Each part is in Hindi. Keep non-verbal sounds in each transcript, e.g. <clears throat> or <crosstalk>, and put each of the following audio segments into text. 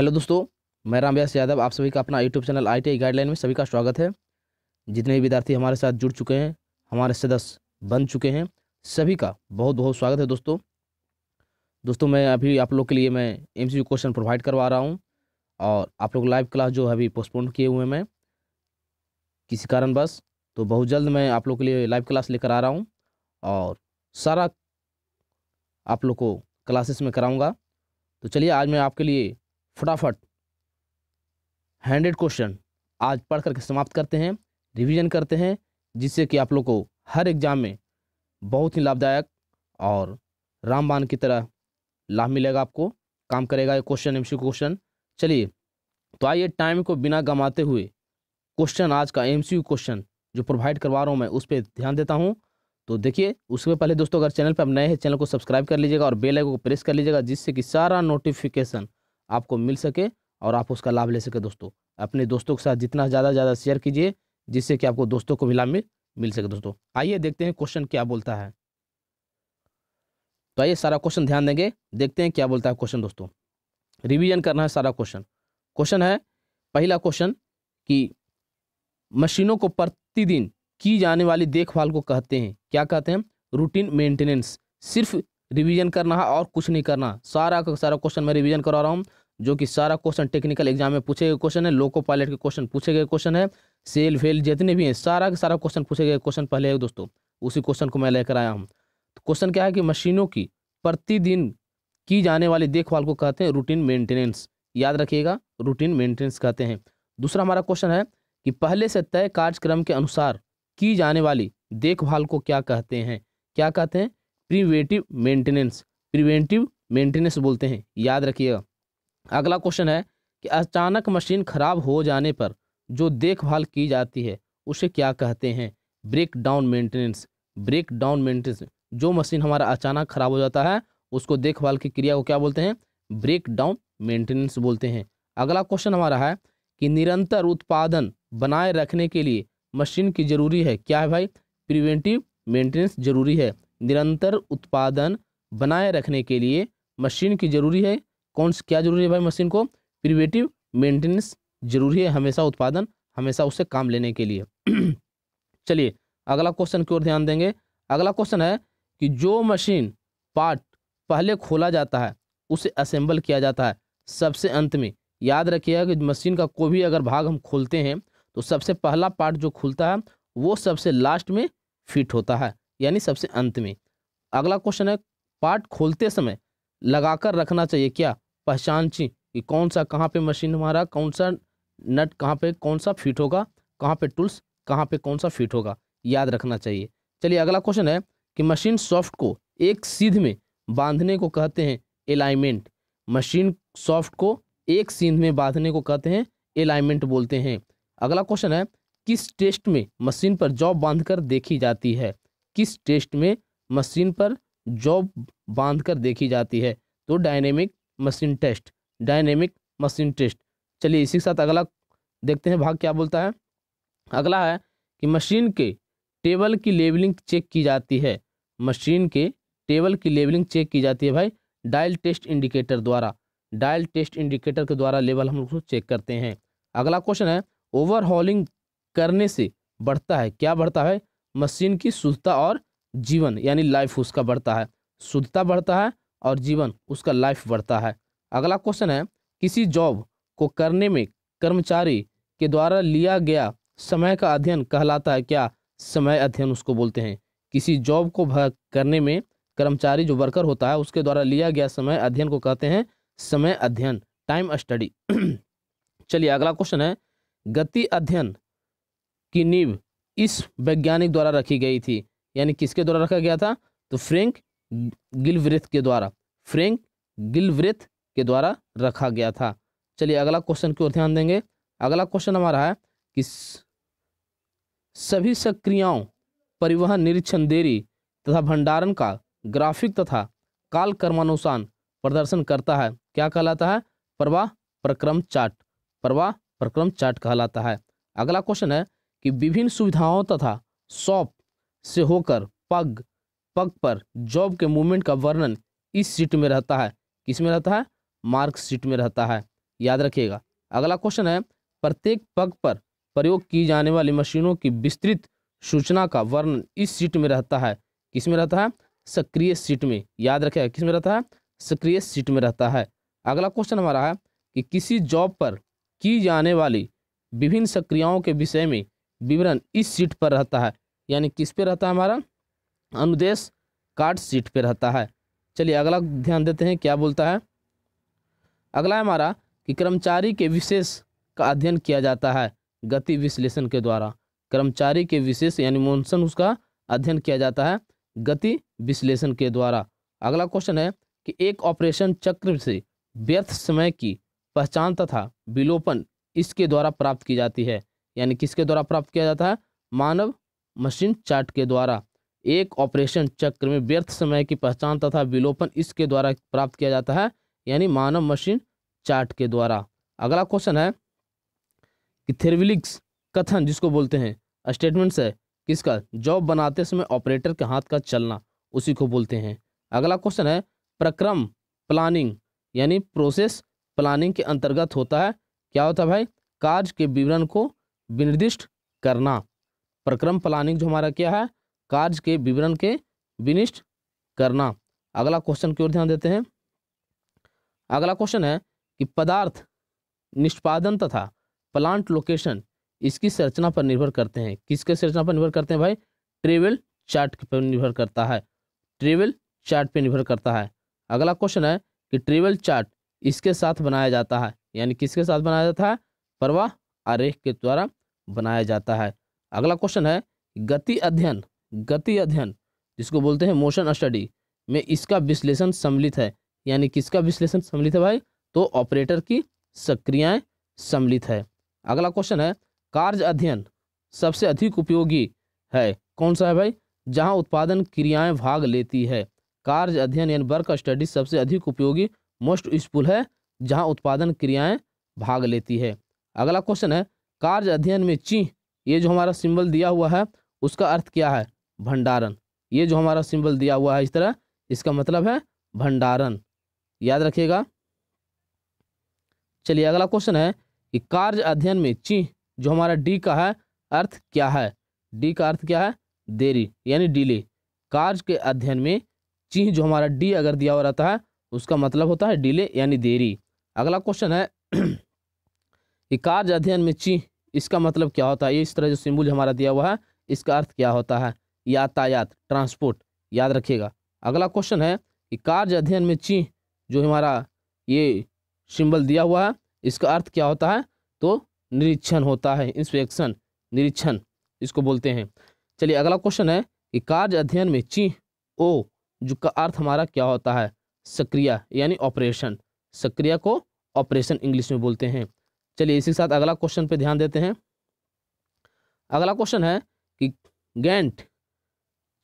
हेलो दोस्तों मैं राम व्यास यादव आप सभी का अपना यूट्यूब चैनल आई गाइडलाइन में सभी का स्वागत है जितने भी विद्यार्थी हमारे साथ जुड़ चुके हैं हमारे सदस्य बन चुके हैं सभी का बहुत बहुत स्वागत है दोस्तों दोस्तों मैं अभी आप लोग के लिए मैं एम क्वेश्चन प्रोवाइड करवा रहा हूँ और आप लोग लाइव क्लास जो अभी पोस्टपोन किए हुए हैं मैं किसी कारणवश तो बहुत जल्द मैं आप लोग के लिए लाइव क्लास लेकर आ रहा हूँ और सारा आप लोग को क्लासेस में कराऊँगा तो चलिए आज मैं आपके लिए फटाफट हैंड्रेड क्वेश्चन आज पढ़ करके समाप्त करते हैं रिवीजन करते हैं जिससे कि आप लोग को हर एग्ज़ाम में बहुत ही लाभदायक और रामबान की तरह लाभ मिलेगा आपको काम करेगा ये क्वेश्चन एम क्वेश्चन चलिए तो आइए टाइम को बिना गंवाते हुए क्वेश्चन आज का एम क्वेश्चन जो प्रोवाइड करवा रहा हूँ मैं उस पर ध्यान देता हूँ तो देखिए उसके पहले दोस्तों अगर चैनल पर आप नए हैं चैनल को सब्सक्राइब कर लीजिएगा और बेल आइकन को प्रेस कर लीजिएगा जिससे कि सारा नोटिफिकेशन आपको मिल सके और आप उसका लाभ ले सके दोस्तों अपने दोस्तों के साथ जितना ज़्यादा ज़्यादा शेयर कीजिए जिससे कि आपको दोस्तों को भी लाभ मिल मिल सके दोस्तों आइए देखते हैं क्वेश्चन क्या बोलता है तो आइए सारा क्वेश्चन ध्यान देंगे देखते हैं क्या बोलता है क्वेश्चन दोस्तों रिवीजन करना है सारा क्वेश्चन क्वेश्चन है पहला क्वेश्चन कि मशीनों को प्रतिदिन की जाने वाली देखभाल को कहते हैं क्या कहते हैं रूटीन मेंटेनेंस सिर्फ रिवीजन करना है और कुछ नहीं करना सारा का सारा क्वेश्चन मैं रिवीजन करा रहा हूँ जो कि सारा क्वेश्चन टेक्निकल एग्जाम में पूछे गए क्वेश्चन है लोको पायलट के क्वेश्चन पूछे गए क्वेश्चन है सेल फेल जितने भी हैं सारा का सारा क्वेश्चन पूछे गए क्वेश्चन पहले है दोस्तों उसी क्वेश्चन को मैं लेकर आया हूँ तो क्वेश्चन क्या है कि मशीनों की प्रतिदिन की जाने वाली देखभाल को कहते हैं रूटीन मेंटेनेंस याद रखिएगा रूटीन मेंटेनेंस कहते हैं दूसरा हमारा क्वेश्चन है कि पहले से तय कार्यक्रम के अनुसार की जाने वाली देखभाल को क्या कहते हैं क्या कहते हैं प्रिवेंटिव मेंटेनेंस प्रिवेंटिव मेंटेनेंस बोलते हैं याद रखिएगा अगला क्वेश्चन है कि अचानक मशीन खराब हो जाने पर जो देखभाल की जाती है उसे क्या कहते हैं break down maintenance break down maintenance जो मशीन हमारा अचानक खराब हो जाता है उसको देखभाल की क्रिया को क्या बोलते हैं ब्रेक डाउन मेंटेनेंस बोलते हैं अगला क्वेश्चन हमारा है कि निरंतर उत्पादन बनाए रखने के लिए मशीन की जरूरी है क्या है भाई प्रिवेंटिव मेंटेनेंस जरूरी है निरंतर उत्पादन बनाए रखने के लिए मशीन की ज़रूरी है कौन क्या ज़रूरी है भाई मशीन को प्रिवेटिव मेंटेनेंस जरूरी है हमेशा उत्पादन हमेशा उससे काम लेने के लिए <clears throat> चलिए अगला क्वेश्चन की ओर ध्यान देंगे अगला क्वेश्चन है कि जो मशीन पार्ट पहले खोला जाता है उसे असेंबल किया जाता है सबसे अंत में याद रखिएगा कि मशीन का कोई भी अगर भाग हम खोलते हैं तो सबसे पहला पार्ट जो खुलता है वो सबसे लास्ट में फिट होता है यानी सबसे अंत में अगला क्वेश्चन है पार्ट खोलते समय लगाकर रखना चाहिए क्या पहचान ची कि कौन सा कहाँ पे मशीन हमारा कौन सा नट कहाँ पे कौन सा फिट होगा कहाँ पे टूल्स कहाँ पे कौन सा फिट होगा याद रखना चाहिए चलिए अगला क्वेश्चन है कि मशीन सॉफ्ट को एक सीध में बांधने को कहते हैं एलाइनमेंट मशीन सॉफ्ट को एक सीध में बांधने को कहते हैं एलाइनमेंट बोलते हैं अगला क्वेश्चन है किस टेस्ट में मशीन पर जॉब बांध देखी जाती है किस टेस्ट में मशीन पर जॉब बांधकर देखी जाती है तो dynamic machine test dynamic machine test चलिए इसी के साथ अगला देखते हैं भाग क्या बोलता है अगला है कि मशीन के टेबल की लेबलिंग चेक की जाती है मशीन के टेबल की लेबलिंग चेक की जाती है भाई डायल टेस्ट इंडिकेटर द्वारा डायल टेस्ट इंडिकेटर के द्वारा लेवल हम उसको चेक करते हैं अगला क्वेश्चन है ओवरहॉलिंग करने से बढ़ता है क्या बढ़ता है मशीन की शुद्धता और जीवन यानी लाइफ उसका बढ़ता है शुद्धता बढ़ता है और जीवन उसका लाइफ बढ़ता है अगला क्वेश्चन है किसी जॉब को करने में कर्मचारी के द्वारा लिया गया समय का अध्ययन कहलाता है क्या समय अध्ययन उसको बोलते हैं किसी जॉब को करने में कर्मचारी जो वर्कर होता है उसके द्वारा लिया गया समय अध्ययन को कहते हैं समय अध्ययन टाइम स्टडी <clears throat> चलिए अगला क्वेश्चन है गति अध्ययन की नींव इस वैज्ञानिक द्वारा रखी गई थी यानी किसके द्वारा रखा गया था तो फ्रेंक गिलवृत के द्वारा फ्रेंक गिलवृत के द्वारा रखा गया था चलिए अगला क्वेश्चन की ओर ध्यान देंगे अगला क्वेश्चन हमारा है कि सभी सक्रियाओं परिवहन निरीक्षण देरी तथा भंडारण का ग्राफिक तथा काल कर्मानुसार प्रदर्शन करता है क्या कहलाता है प्रवाह प्रक्रम चार्ट प्रवाह प्रक्रम चार्ट कहलाता है अगला क्वेश्चन है कि विभिन्न सुविधाओं तथा शॉप से होकर पग पग पर जॉब के मूवमेंट का वर्णन इस सीट में रहता है किस में रहता है मार्क सीट में रहता है याद रखिएगा अगला क्वेश्चन है प्रत्येक पग पर प्रयोग की जाने वाली मशीनों की विस्तृत सूचना का वर्णन इस सीट में रहता है किस में रहता है सक्रिय सीट में याद रखेगा किस में रहता है सक्रिय सीट में रहता है अगला क्वेश्चन हमारा है कि किसी जॉब पर की जाने वाली विभिन्न सक्रियाओं के विषय में विवरण इस सीट पर रहता है यानी किस पे रहता है हमारा अनुदेश कार्ड सीट पे रहता है चलिए अगला ध्यान देते हैं क्या बोलता है अगला है हमारा कि कर्मचारी के विशेष का अध्ययन किया जाता है गति विश्लेषण के द्वारा कर्मचारी के विशेष यानी मोनसन उसका अध्ययन किया जाता है गति विश्लेषण के द्वारा अगला क्वेश्चन है कि एक ऑपरेशन चक्र से व्यर्थ समय की पहचान तथा विलोपन इसके द्वारा प्राप्त की जाती है यानी किसके द्वारा प्राप्त किया जाता है मानव मशीन चार्ट के द्वारा एक ऑपरेशन चक्र में व्यर्थ समय की पहचान तथा विलोपन इसके द्वारा प्राप्त किया जाता है यानी मानव मशीन चार्ट के द्वारा अगला क्वेश्चन है कि थेरविलिक्स कथन जिसको बोलते हैं स्टेटमेंट्स है किसका जॉब बनाते समय ऑपरेटर के हाथ का चलना उसी को बोलते हैं अगला क्वेश्चन है प्रक्रम प्लानिंग यानी प्रोसेस प्लानिंग के अंतर्गत होता है क्या होता है भाई कार्य के विवरण को विनिर्दिष्ट करना प्रक्रम प्लानिंग जो हमारा क्या है कार्य के विवरण के विनिष्ट करना अगला क्वेश्चन की ओर ध्यान देते हैं अगला क्वेश्चन है कि पदार्थ निष्पादन तथा प्लांट लोकेशन इसकी संरचना पर निर्भर करते हैं किसके संरचना पर निर्भर करते हैं भाई ट्रेवल चार्ट पर निर्भर करता है ट्रेवल चार्ट पर निर्भर करता है अगला क्वेश्चन है कि ट्रेवल चार्ट इसके साथ बनाया जाता है यानी किसके साथ बनाया जाता है परवाह आरेख के द्वारा बनाया जाता है अगला क्वेश्चन है गति अध्ययन गति अध्ययन जिसको बोलते हैं मोशन स्टडी में इसका विश्लेषण सम्मिलित है यानी किसका विश्लेषण सम्मिलित है भाई तो ऑपरेटर की सक्रियाएं सम्मिलित है अगला क्वेश्चन है कार्य अध्ययन सबसे अधिक उपयोगी है कौन सा है भाई जहां उत्पादन क्रियाएं भाग लेती है कार्य अध्ययन यानी वर्क स्टडी सबसे अधिक उपयोगी मोस्ट यूजफुल है जहां उत्पादन क्रियाएं भाग लेती है अगला क्वेश्चन है कार्य अध्ययन में चिन्ह ये जो हमारा सिंबल दिया हुआ है उसका अर्थ क्या है भंडारण ये जो हमारा सिंबल दिया हुआ है इस तरह इसका मतलब है भंडारण याद रखिएगा चलिए अगला क्वेश्चन है कि कार्य अध्ययन में चिन्ह जो हमारा डी का है अर्थ क्या है डी का अर्थ क्या है देरी यानी डिले कार्य के अध्ययन में चिन्ह जो हमारा डी अगर दिया हुआ रहता है उसका मतलब होता है डिले यानी देरी अगला क्वेश्चन है कि कार्य अध्ययन में चिन्ह इसका मतलब क्या होता है ये इस तरह जो सिंबल हमारा दिया हुआ है इसका अर्थ क्या होता है यातायात ट्रांसपोर्ट याद रखिएगा अगला क्वेश्चन है कि कार्य अध्ययन में चीह जो हमारा ये सिंबल दिया हुआ है इसका अर्थ क्या होता है तो निरीक्षण होता है इंस्पेक्शन निरीक्षण इसको बोलते हैं चलिए अगला क्वेश्चन है कि कार्य अध्ययन में चीह ओ जो का अर्थ हमारा क्या होता है सक्रिया यानी ऑपरेशन सक्रिया को ऑपरेशन इंग्लिश में बोलते हैं चलिए इसी के साथ अगला क्वेश्चन पे ध्यान देते हैं अगला क्वेश्चन है कि गेंट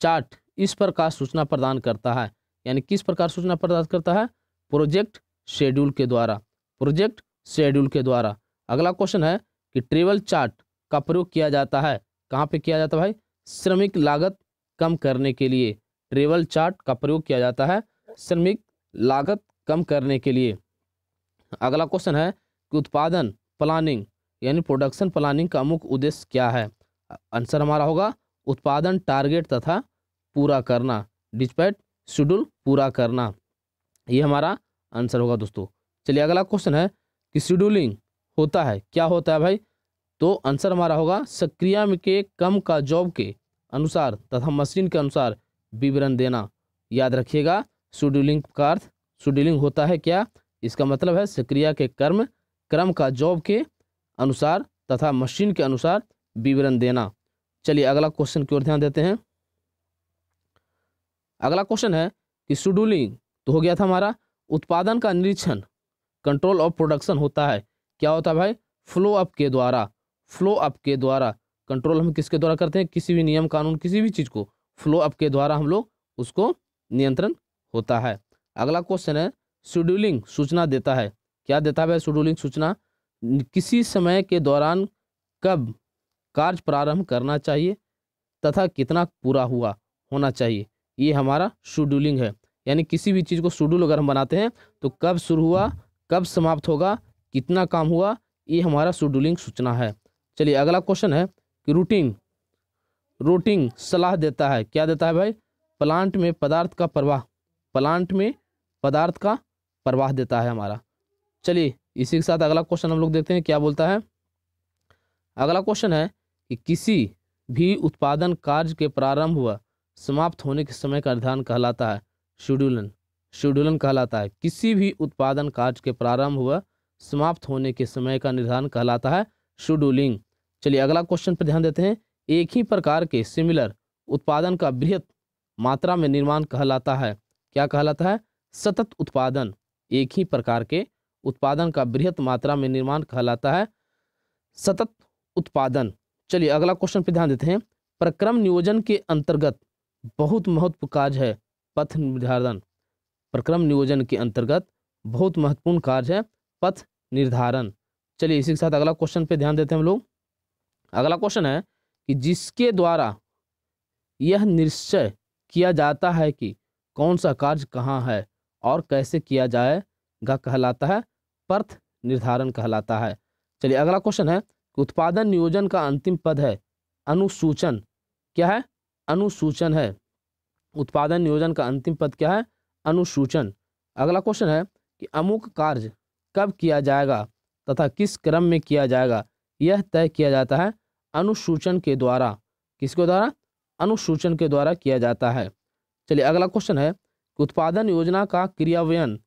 चार्ट इस प्रकार सूचना प्रदान करता है यानी किस प्रकार सूचना प्रदान करता है प्रोजेक्ट शेड्यूल के द्वारा प्रोजेक्ट शेड्यूल के द्वारा अगला क्वेश्चन है कि ट्रेवल चार्ट का प्रयोग किया जाता है कहाँ पे किया जाता है भाई श्रमिक लागत कम करने के लिए ट्रेवल चार्ट का प्रयोग किया जाता है श्रमिक लागत कम करने के लिए अगला क्वेश्चन है कि उत्पादन प्लानिंग यानी प्रोडक्शन प्लानिंग का मुख्य उद्देश्य क्या है आंसर हमारा होगा उत्पादन टारगेट तथा पूरा करना डिस्पैट शेड्यूल पूरा करना ये हमारा आंसर होगा दोस्तों चलिए अगला क्वेश्चन है कि शेड्यूलिंग होता है क्या होता है भाई तो आंसर हमारा होगा सक्रिया के कम का जॉब के अनुसार तथा मशीन के अनुसार विवरण देना याद रखिएगा शेड्यूलिंग का अर्थ शेड्यूलिंग होता है क्या इसका मतलब है सक्रिया के कर्म क्रम का जॉब के अनुसार तथा मशीन के अनुसार विवरण देना चलिए अगला क्वेश्चन की ओर ध्यान देते हैं अगला क्वेश्चन है कि शेड्यूलिंग तो हो गया था हमारा उत्पादन का निरीक्षण कंट्रोल ऑफ प्रोडक्शन होता है क्या होता है भाई फ्लो अप के द्वारा फ्लो अप के द्वारा कंट्रोल हम किसके द्वारा करते हैं किसी भी नियम कानून किसी भी चीज़ को फ्लो अप के द्वारा हम लोग उसको नियंत्रण होता है अगला क्वेश्चन है शेड्यूलिंग सूचना देता है क्या देता है शेड्यूलिंग सूचना किसी समय के दौरान कब कार्य प्रारंभ करना चाहिए तथा कितना पूरा हुआ होना चाहिए ये हमारा शेड्यूलिंग है यानी किसी भी चीज़ को शेड्यूल अगर हम बनाते हैं तो कब शुरू हुआ कब समाप्त होगा कितना काम हुआ ये हमारा शेड्यूलिंग सूचना है चलिए अगला क्वेश्चन है कि रूटिंग रूटिंग सलाह देता है क्या देता है भाई प्लांट में पदार्थ का प्रवाह प्लांट में पदार्थ का प्रवाह देता है हमारा चलिए इसी के साथ अगला क्वेश्चन हम लोग देखते हैं क्या बोलता है अगला क्वेश्चन है कि किसी भी उत्पादन कार्य के प्रारंभ व समाप्त होने के समय का निर्धारण कहलाता है शेड्यूलन शेड्यूलन कहलाता है किसी भी उत्पादन कार्य के प्रारंभ व समाप्त होने के समय का निर्धारण कहलाता है शेड्यूलिंग चलिए अगला क्वेश्चन पर ध्यान देते हैं एक ही प्रकार के सिमिलर उत्पादन का बृहत मात्रा में निर्माण कहलाता है क्या कहलाता है सतत उत्पादन एक ही प्रकार के उत्पादन का बृहत मात्रा में निर्माण कहलाता है सतत उत्पादन चलिए अगला क्वेश्चन पर ध्यान देते हैं प्रक्रम नियोजन के अंतर्गत बहुत महत्वपूर्ण कार्य है पथ निर्धारण प्रक्रम नियोजन के अंतर्गत बहुत महत्वपूर्ण कार्य है पथ निर्धारण चलिए इसी के साथ अगला क्वेश्चन पे ध्यान देते हैं हम लोग अगला क्वेश्चन है कि जिसके द्वारा यह निश्चय किया जाता है कि कौन सा कार्य कहाँ है और कैसे किया जाएगा कहलाता है पर्थ निर्धारण कहलाता है चलिए अगला क्वेश्चन है कि उत्पादन नियोजन का अंतिम पद है अनुसूचन क्या है अनुसूचन है उत्पादन नियोजन का अंतिम पद क्या है अनुसूचन अगला क्वेश्चन है कि अमुक कार्य कब किया जाएगा तथा किस क्रम में किया जाएगा यह तय किया जाता है अनुसूचन के द्वारा किसके द्वारा अनुसूचन के द्वारा किया जाता है चलिए अगला क्वेश्चन है कि उत्पादन योजना का क्रियान्वयन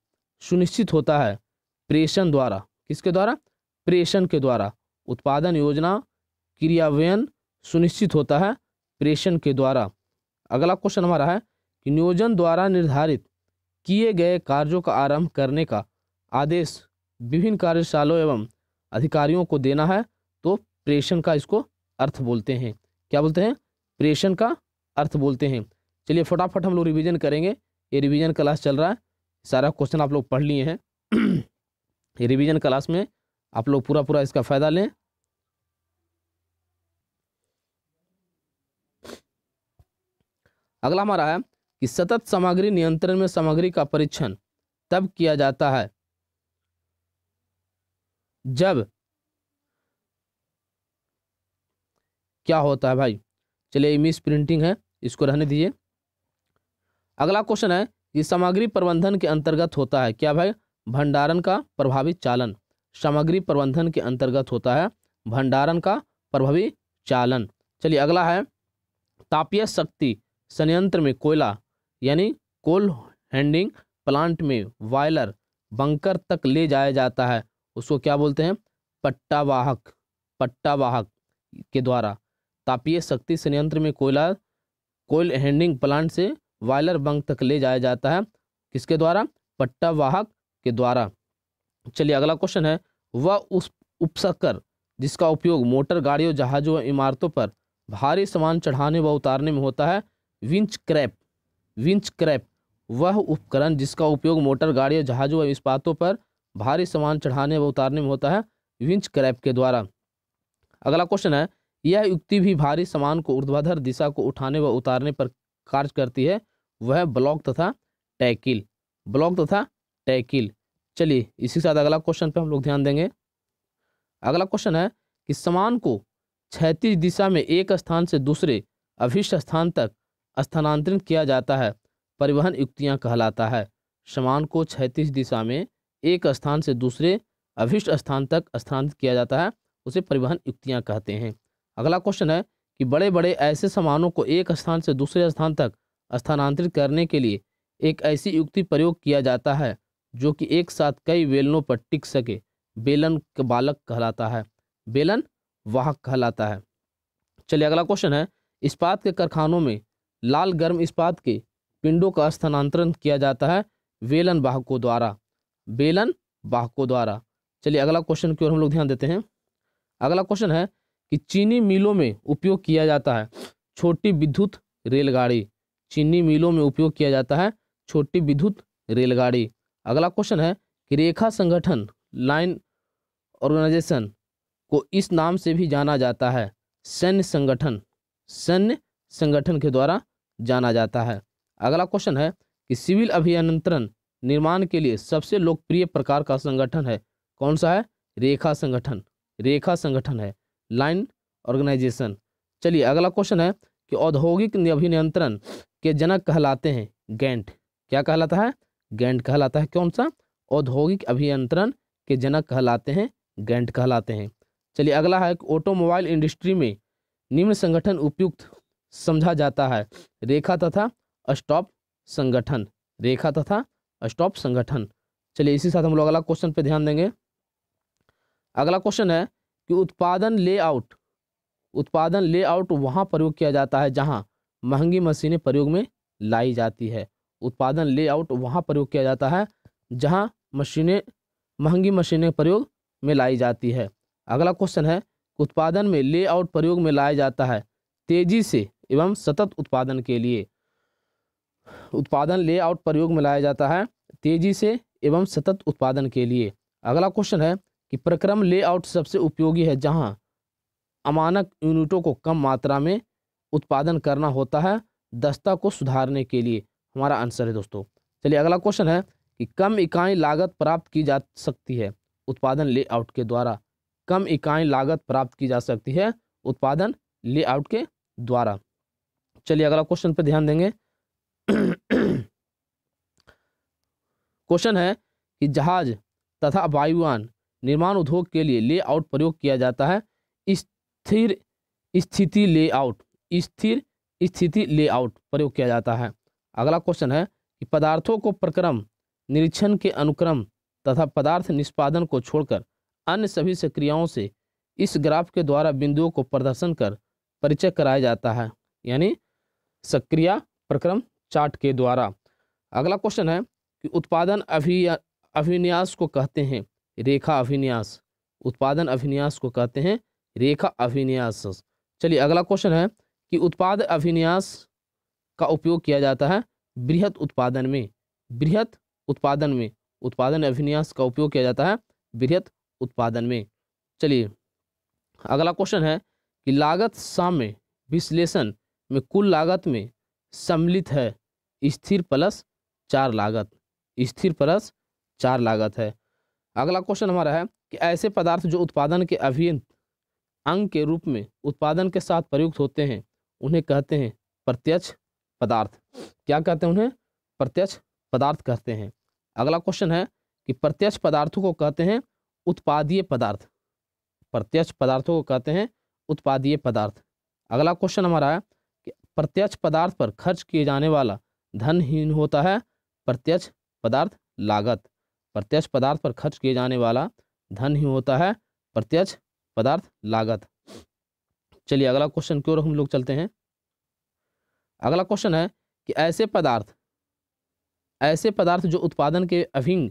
सुनिश्चित होता है प्रेषण द्वारा किसके द्वारा प्रेषण के द्वारा उत्पादन योजना क्रियान्वयन सुनिश्चित होता है प्रेषण के द्वारा अगला क्वेश्चन हमारा है कि नियोजन द्वारा निर्धारित किए गए कार्यों का आरंभ करने का आदेश विभिन्न कार्यशालों एवं अधिकारियों को देना है तो प्रेषण का इसको अर्थ बोलते हैं क्या बोलते हैं प्रेषण का अर्थ बोलते हैं चलिए फटाफट हम लोग रिविजन करेंगे ये रिविजन क्लास चल रहा है सारा क्वेश्चन आप लोग पढ़ लिए हैं <clears throat> रिवीजन क्लास में आप लोग पूरा पूरा इसका फ़ायदा लें अगला हमारा है कि सतत सामग्री नियंत्रण में सामग्री का परीक्षण तब किया जाता है जब क्या होता है भाई चलिए मिस प्रिंटिंग है इसको रहने दीजिए अगला क्वेश्चन है कि सामग्री प्रबंधन के अंतर्गत होता है क्या भाई भंडारण का प्रभावी चालन सामग्री प्रबंधन के अंतर्गत होता है भंडारण का प्रभावी चालन चलिए अगला है तापीय शक्ति संयंत्र में कोयला यानी कोल हैंडिंग प्लांट में वायलर बंकर तक ले जाया जाता है उसको क्या बोलते हैं पट्टावाहक पट्टावाहक के द्वारा तापीय शक्ति संयंत्र में कोयला कोयल हैंडिंग प्लांट से वायलर बंक तक ले जाया जाता है किसके द्वारा पट्टावाहक के द्वारा चलिए अगला क्वेश्चन है वह उस उपसकर जिसका उपयोग मोटर गाड़ियों जहाज़ों व इमारतों पर भारी सामान चढ़ाने व उतारने में होता है विंच क्रैप विंच क्रैप वह उपकरण जिसका उपयोग मोटर गाड़ियों जहाज़ों व इस्पातों पर भारी सामान चढ़ाने व उतारने में होता है विंच क्रैप के द्वारा अगला क्वेश्चन है यह युक्ति भी भारी सामान को ऊर्ध्वाधर दिशा को उठाने व उतारने पर कार्य करती है वह ब्लॉक तथा टैकिल ब्लॉक तथा टैकिल चलिए इसी के साथ अगला क्वेश्चन पे हम लोग ध्यान देंगे अगला क्वेश्चन है कि समान को क्षैतिज दिशा में एक स्थान से दूसरे अभिष्ट स्थान तक स्थानांतरित किया जाता है परिवहन युक्तियाँ कहलाता है समान को क्षैतिज दिशा में एक स्थान से दूसरे अभिष्ट स्थान तक स्थानांतरित किया जाता है उसे परिवहन युक्तियाँ कहते हैं अगला क्वेश्चन है कि बड़े बड़े ऐसे सामानों को एक स्थान से दूसरे स्थान तक स्थानांतरित करने के लिए एक ऐसी युक्ति प्रयोग किया जाता है जो कि एक साथ कई वेलनों पर टिक सके बेलन बालक कहलाता है बेलन वाहक कहलाता है चलिए अगला क्वेश्चन है इस्पात के कारखानों में लाल गर्म इस्पात के पिंडों का स्थानांतरण किया जाता है वेलन वाहकों द्वारा बेलन वाहकों द्वारा चलिए अगला क्वेश्चन की ओर हम लोग ध्यान देते हैं अगला क्वेश्चन है कि चीनी मिलों में उपयोग किया जाता है छोटी विद्युत रेलगाड़ी चीनी मिलों में उपयोग किया जाता है छोटी विद्युत रेलगाड़ी अगला क्वेश्चन है कि रेखा संगठन लाइन ऑर्गेनाइजेशन को इस नाम से भी जाना जाता है सैन्य संगठन सैन्य संगठन के द्वारा जाना जाता है अगला क्वेश्चन है कि सिविल अभियंत्रण निर्माण के लिए सबसे लोकप्रिय प्रकार का संगठन है कौन सा है रेखा संगठन रेखा संगठन है लाइन ऑर्गेनाइजेशन चलिए अगला क्वेश्चन है कि औद्योगिक अभिनियंत्रण के जनक कहलाते हैं गेंट क्या कहलाता है गेंट कहलाता है कौन सा औद्योगिक अभियंत्रण के जनक कहलाते हैं गेंट कहलाते हैं चलिए अगला है ऑटोमोबाइल इंडस्ट्री में निम्न संगठन उपयुक्त समझा जाता है रेखा तथा स्टॉप संगठन रेखा तथा स्टॉप संगठन चलिए इसी साथ हम लोग अगला क्वेश्चन पर ध्यान देंगे अगला क्वेश्चन है कि उत्पादन लेआउट उत्पादन लेआउट वहाँ प्रयोग किया जाता है जहाँ महंगी मशीनें प्रयोग में लाई जाती है उत्पादन लेआउट वहाँ प्रयोग किया जाता है जहाँ मशीनें महंगी मशीनें प्रयोग में लाई जाती है अगला क्वेश्चन है उत्पादन में लेआउट प्रयोग में लाया जाता है तेजी से एवं सतत उत्पादन के लिए उत्पादन लेआउट प्रयोग में लाया जाता है तेजी से एवं सतत उत्पादन के लिए अगला क्वेश्चन है कि प्रक्रम लेआउट सबसे उपयोगी है जहां अमानक यूनिटों को कम मात्रा में उत्पादन करना होता है दस्ता को सुधारने के लिए हमारा आंसर है दोस्तों चलिए अगला क्वेश्चन है कि कम इकाई लागत प्राप्त की जा सकती है उत्पादन लेआउट के द्वारा कम इकाई लागत प्राप्त की जा सकती है उत्पादन लेआउट के द्वारा चलिए अगला क्वेश्चन पर ध्यान देंगे क्वेश्चन है कि जहाज तथा वायुवान निर्माण उद्योग के लिए लेआउट प्रयोग किया जाता है स्थिर स्थिति लेआउट स्थिर स्थिति लेआउट प्रयोग किया जाता है अगला क्वेश्चन है कि पदार्थों को प्रक्रम निरीक्षण के अनुक्रम तथा पदार्थ निष्पादन को छोड़कर अन्य सभी सक्रियाओं से इस ग्राफ के द्वारा बिंदुओं को प्रदर्शन कर परिचय कराया जाता है यानी सक्रिया प्रक्रम चार्ट के द्वारा अगला क्वेश्चन है कि उत्पादन अभि अभिन्यास को कहते हैं रेखा अभिन्यास उत्पादन अभिन्यास को कहते हैं रेखा अभिन्यास चलिए अगला क्वेश्चन है कि उत्पाद अभिन्यास का उपयोग किया जाता है बृहत उत्पादन में बृहत उत्पादन में उत्पादन अभिन्यास का उपयोग किया जाता है बृहत उत्पादन में चलिए अगला क्वेश्चन है कि लागत साम्य विश्लेषण में कुल लागत में सम्मिलित है स्थिर प्लस चार लागत स्थिर प्लस चार लागत है अगला क्वेश्चन हमारा है कि ऐसे पदार्थ जो उत्पादन के अभियंत अंग के रूप में उत्पादन के साथ प्रयुक्त होते हैं उन्हें कहते हैं प्रत्यक्ष पदार्थ क्या कहते हैं उन्हें प्रत्यक्ष पदार्थ कहते हैं अगला क्वेश्चन है कि प्रत्यक्ष पदार्थों को कहते हैं उत्पादीय पदार्थ प्रत्यक्ष पदार्थों को कहते हैं उत्पादीय पदार्थ अगला क्वेश्चन हमारा है कि प्रत्यक्ष पदार्थ पर खर्च किए जाने वाला धनहीन होता है प्रत्यक्ष पदार्थ लागत प्रत्यक्ष पदार्थ पर खर्च किए जाने वाला धन ही होता है प्रत्यक्ष पदार्थ लागत चलिए अगला क्वेश्चन की ओर हम लोग चलते हैं अगला क्वेश्चन है कि ऐसे पदार्थ ऐसे पदार्थ जो उत्पादन के अभिंग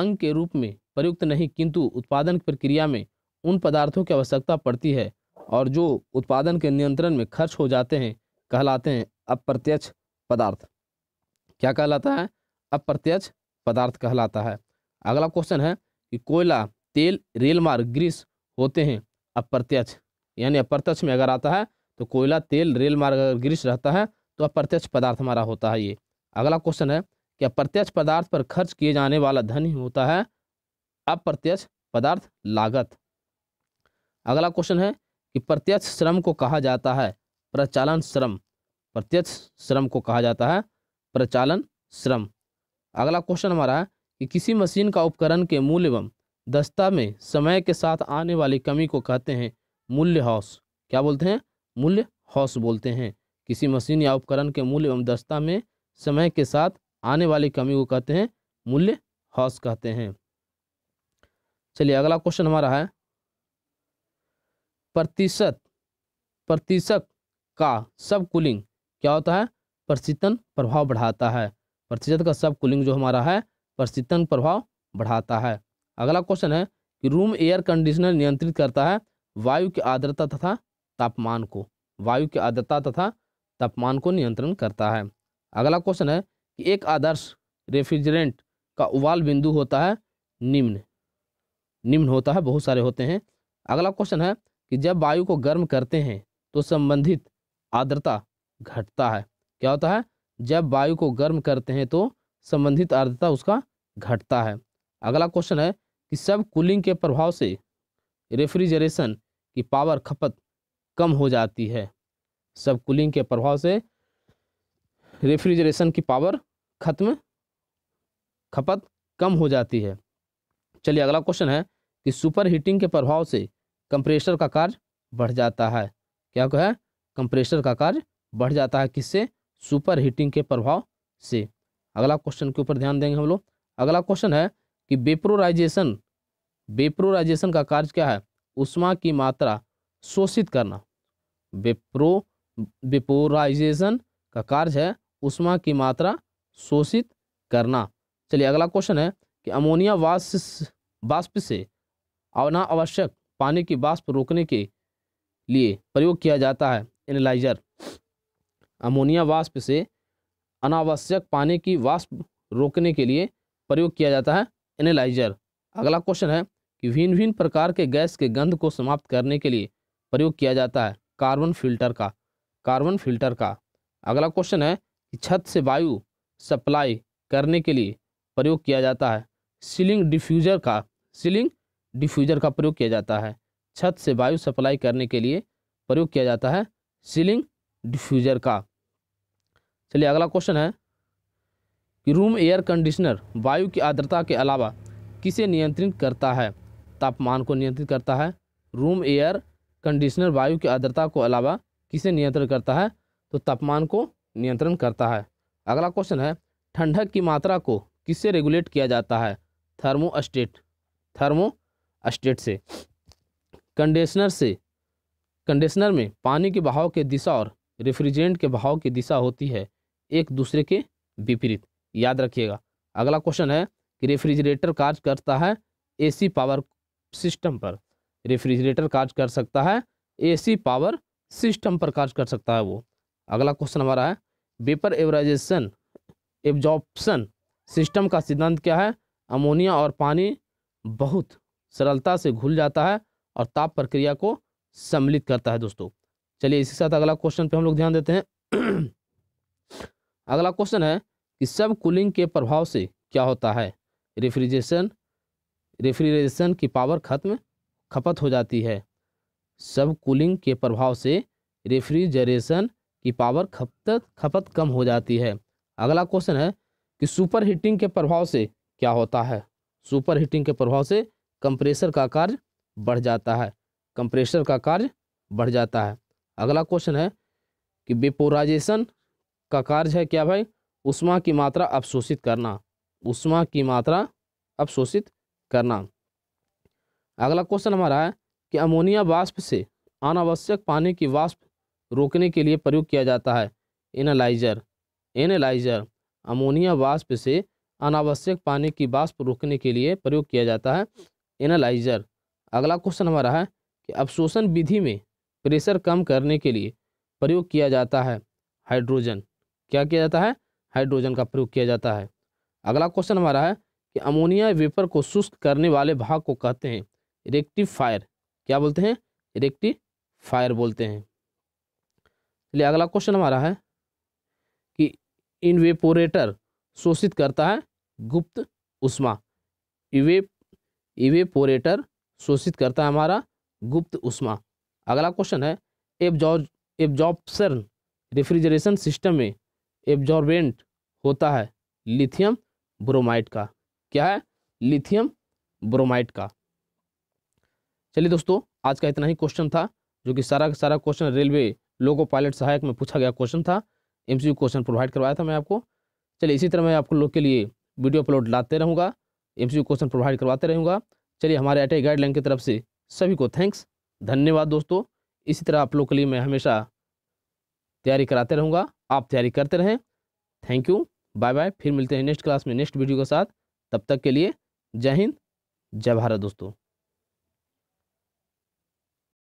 अंग के रूप में प्रयुक्त नहीं किंतु उत्पादन प्रक्रिया में उन पदार्थों की आवश्यकता पड़ती है और जो उत्पादन के नियंत्रण में खर्च हो जाते हैं कहलाते हैं अप्रत्यक्ष पदार्थ क्या कहलाता है अप्रत्यक्ष पदार्थ कहलाता है अगला क्वेश्चन है कि कोयला तेल रेलमार्ग ग्रीस होते हैं अप्रत्यक्ष यानी अप्रत्यक्ष में अगर आता है तो कोयला तेल रेल मार्ग अगर ग्रीस रहता है तो अप्रत्यक्ष पदार्थ हमारा होता है ये अगला क्वेश्चन है कि अप्रत्यक्ष पदार्थ पर खर्च किए जाने वाला धन ही होता है अप्रत्यक्ष पदार्थ लागत अगला क्वेश्चन है कि प्रत्यक्ष श्रम को कहा जाता है प्रचालन श्रम प्रत्यक्ष श्रम को कहा जाता है प्रचालन श्रम अगला क्वेश्चन हमारा है कि किसी मशीन का उपकरण के मूल्य एवं दस्ता में समय के साथ आने वाली कमी को कहते हैं मूल्य हाउस क्या बोलते हैं मूल्य हौस बोलते हैं किसी मशीन या उपकरण के मूल्य एवं दक्षता में समय के साथ आने वाली कमी को कहते हैं मूल्य हौस कहते हैं चलिए अगला क्वेश्चन हमारा है प्रतिशत प्रतिशत का सब कूलिंग क्या होता है प्रशीतन प्रभाव बढ़ाता है प्रतिशत का सब कूलिंग जो हमारा है प्रशीतन प्रभाव बढ़ाता है अगला क्वेश्चन है कि रूम एयर कंडीशनर नियंत्रित करता है वायु की आर्द्रता तथा तापमान को वायु की आर्द्रता तथा तापमान को नियंत्रण करता है अगला क्वेश्चन है कि एक आदर्श रेफ्रिजरेंट का उबाल बिंदु होता है निम्न निम्न होता है बहुत सारे होते हैं अगला क्वेश्चन है कि जब वायु को गर्म करते हैं तो संबंधित आर्द्रता घटता है क्या होता है जब वायु को गर्म करते हैं तो संबंधित आर्द्रता उसका घटता है अगला क्वेश्चन है कि सब कूलिंग के प्रभाव से रेफ्रिजरेशन की पावर खपत कम हो जाती है सब कूलिंग के प्रभाव से रेफ्रिजरेशन की पावर खत्म खपत कम हो जाती है चलिए अगला क्वेश्चन है कि सुपर हीटिंग के प्रभाव से कंप्रेसर का कार्य बढ़ जाता है क्या है कंप्रेसर का कार्य बढ़ जाता है किससे सुपर हीटिंग के प्रभाव से अगला क्वेश्चन के ऊपर ध्यान देंगे हम लोग अगला क्वेश्चन है कि बेप्रोराइजेशन बेप्रोराइजेशन का कार्य क्या है उष्मा की मात्रा शोषित करना विप्रो विपोराइजेशन का कार्य है उष्मा की मात्रा शोषित करना चलिए अगला क्वेश्चन है कि अमोनिया वाष्प वाष्प से अनावश्यक पानी की वाष्प रोकने के लिए प्रयोग किया जाता है एनालाइजर अमोनिया वाष्प से अनावश्यक पानी की वाष्प रोकने के लिए प्रयोग किया जाता है एनालाइजर अगला क्वेश्चन है कि भिन्न भिन्न प्रकार के गैस के गंध को समाप्त करने के लिए प्रयोग किया जाता है कार्बन फिल्टर का कार्बन फिल्टर का अगला क्वेश्चन है कि छत से वायु सप्लाई करने के लिए प्रयोग किया जाता है सीलिंग डिफ्यूज़र का सीलिंग डिफ्यूज़र का प्रयोग किया जाता है छत से वायु सप्लाई करने के लिए प्रयोग किया जाता है सीलिंग डिफ्यूज़र का चलिए अगला क्वेश्चन है कि रूम एयर कंडीशनर वायु की आर्द्रता के अलावा किसे नियंत्रित करता है तापमान को नियंत्रित करता है रूम एयर कंडीशनर वायु की आर्द्रता को अलावा किसे नियंत्रण करता है तो तापमान को नियंत्रण करता है अगला क्वेश्चन है ठंडक की मात्रा को किससे रेगुलेट किया जाता है थर्मोस्टेट थर्मोस्टेट से कंडेशनर से कंडेशनर में पानी के बहाव की दिशा और रेफ्रिजरेंट के बहाव की दिशा होती है एक दूसरे के विपरीत याद रखिएगा अगला क्वेश्चन है कि रेफ्रिजरेटर कार्य करता है एसी पावर सिस्टम पर रेफ्रिजरेटर कार्य कर सकता है एसी पावर सिस्टम पर कार्य कर सकता है वो अगला क्वेश्चन हमारा है वेपर एवराइजेशन एब्जॉर्प्शन सिस्टम का सिद्धांत क्या है अमोनिया और पानी बहुत सरलता से घुल जाता है और ताप प्रक्रिया को सम्मिलित करता है दोस्तों चलिए इसी साथ अगला क्वेश्चन पे हम लोग ध्यान देते हैं अगला क्वेश्चन है कि सब कूलिंग के प्रभाव से क्या होता है रेफ्रिजरेशन रेफ्रिजरेशन की पावर खत्म खपत हो जाती है सब कूलिंग के प्रभाव से रेफ्रिजरेशन की पावर खपत खपत कम हो जाती है अगला क्वेश्चन है कि सुपर हीटिंग के प्रभाव से क्या होता है सुपर हीटिंग के प्रभाव से कंप्रेसर का कार्य बढ़ जाता है कंप्रेसर का कार्य बढ़ जाता है अगला क्वेश्चन है कि वेपोराइजेशन का कार्य है क्या भाई उष्मा की मात्रा अवशोषित करना उष्मा की मात्रा अवशोषित करना अगला क्वेश्चन हमारा है कि अमोनिया वाष्प से अनावश्यक पानी की वाष्प रोकने के लिए प्रयोग किया जाता है एनालाइजर एनालाइजर अमोनिया वाष्प से अनावश्यक पानी की वाष्प रोकने के लिए प्रयोग किया जाता है एनालाइजर अगला क्वेश्चन हमारा है कि अवशोषण विधि में प्रेशर कम करने के लिए प्रयोग किया जाता है हाइड्रोजन क्या किया जाता है हाइड्रोजन का प्रयोग किया जाता है अगला क्वेश्चन हमारा है कि अमोनिया वेपर को शुष्क करने वाले भाग को कहते हैं रेक्टिफायर क्या बोलते हैं रेक्टिफायर बोलते हैं चलिए अगला क्वेश्चन हमारा है कि इन्वेपोरेटर शोषित करता है गुप्त उष्मा इवेप इवेपोरेटर शोषित करता है हमारा गुप्त उष्मा अगला क्वेश्चन है एब्जॉर्ज एब्जॉर्प्शन रेफ्रिजरेशन सिस्टम में एब्जॉर्बेंट होता है लिथियम ब्रोमाइड का क्या है लिथियम ब्रोमाइड का चलिए दोस्तों आज का इतना ही क्वेश्चन था जो कि सारा का सारा क्वेश्चन रेलवे लोको पायलट सहायक में पूछा गया क्वेश्चन था एम क्वेश्चन प्रोवाइड करवाया था मैं आपको चलिए इसी तरह मैं आपको लोग के लिए वीडियो अपलोड लाते रहूँगा एम क्वेश्चन प्रोवाइड करवाते रहूँगा चलिए हमारे आई टी गाइडलाइन की तरफ से सभी को थैंक्स धन्यवाद दोस्तों इसी तरह आप लोग के लिए मैं हमेशा तैयारी कराते रहूँगा आप तैयारी करते रहें थैंक यू बाय बाय फिर मिलते हैं नेक्स्ट क्लास में नेक्स्ट वीडियो के साथ तब तक के लिए जय हिंद जय भारत दोस्तों